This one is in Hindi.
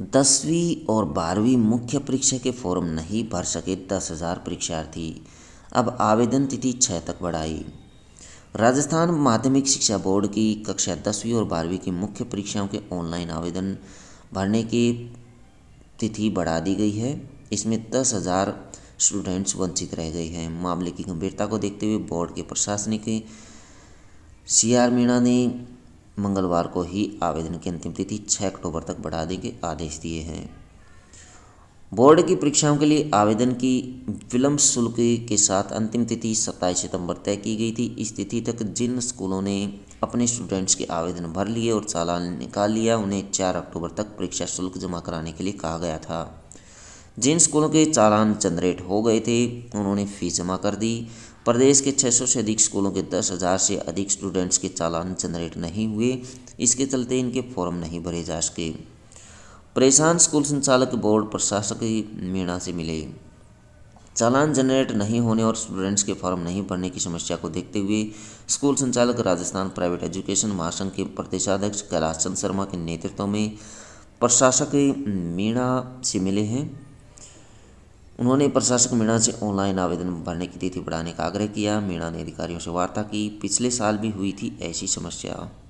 दसवीं और बारहवीं मुख्य परीक्षा के फॉर्म नहीं भर सके दस हज़ार परीक्षार्थी अब आवेदन तिथि छः तक बढ़ाई राजस्थान माध्यमिक शिक्षा बोर्ड की कक्षा दसवीं और बारहवीं की मुख्य परीक्षाओं के ऑनलाइन आवेदन भरने की तिथि बढ़ा दी गई है इसमें दस हज़ार स्टूडेंट्स वंचित रह गए हैं मामले की गंभीरता को देखते हुए बोर्ड के प्रशासनिक सी आर मीणा ने मंगलवार को ही आवेदन की अंतिम तिथि 6 अक्टूबर तक बढ़ा के आदेश दिए हैं बोर्ड की परीक्षाओं के लिए आवेदन की विलंब शुल्क के साथ अंतिम तिथि 27 सितंबर तय की गई थी इस तिथि तक जिन स्कूलों ने अपने स्टूडेंट्स के आवेदन भर लिए और चालान निकाल लिया उन्हें 4 अक्टूबर तक परीक्षा शुल्क जमा कराने के लिए कहा गया था जिन स्कूलों के चालान जनरेट हो गए थे उन्होंने फ़ीस जमा कर दी प्रदेश के 600 से अधिक स्कूलों के 10,000 से अधिक स्टूडेंट्स के चालान जनरेट नहीं हुए इसके चलते इनके फॉर्म नहीं भरे जा सके परेशान स्कूल संचालक बोर्ड प्रशासक मीणा से मिले चालान जनरेट नहीं होने और स्टूडेंट्स के फॉर्म नहीं भरने की समस्या को देखते हुए स्कूल संचालक राजस्थान प्राइवेट एजुकेशन महासंघ के प्रदेशाध्यक्ष कैलाश चंद शर्मा के नेतृत्व में प्रशासक मीणा से मिले हैं उन्होंने प्रशासक मीणा से ऑनलाइन आवेदन भरने की तिथि बढ़ाने का आग्रह किया मीणा ने अधिकारियों से वार्ता की पिछले साल भी हुई थी ऐसी समस्या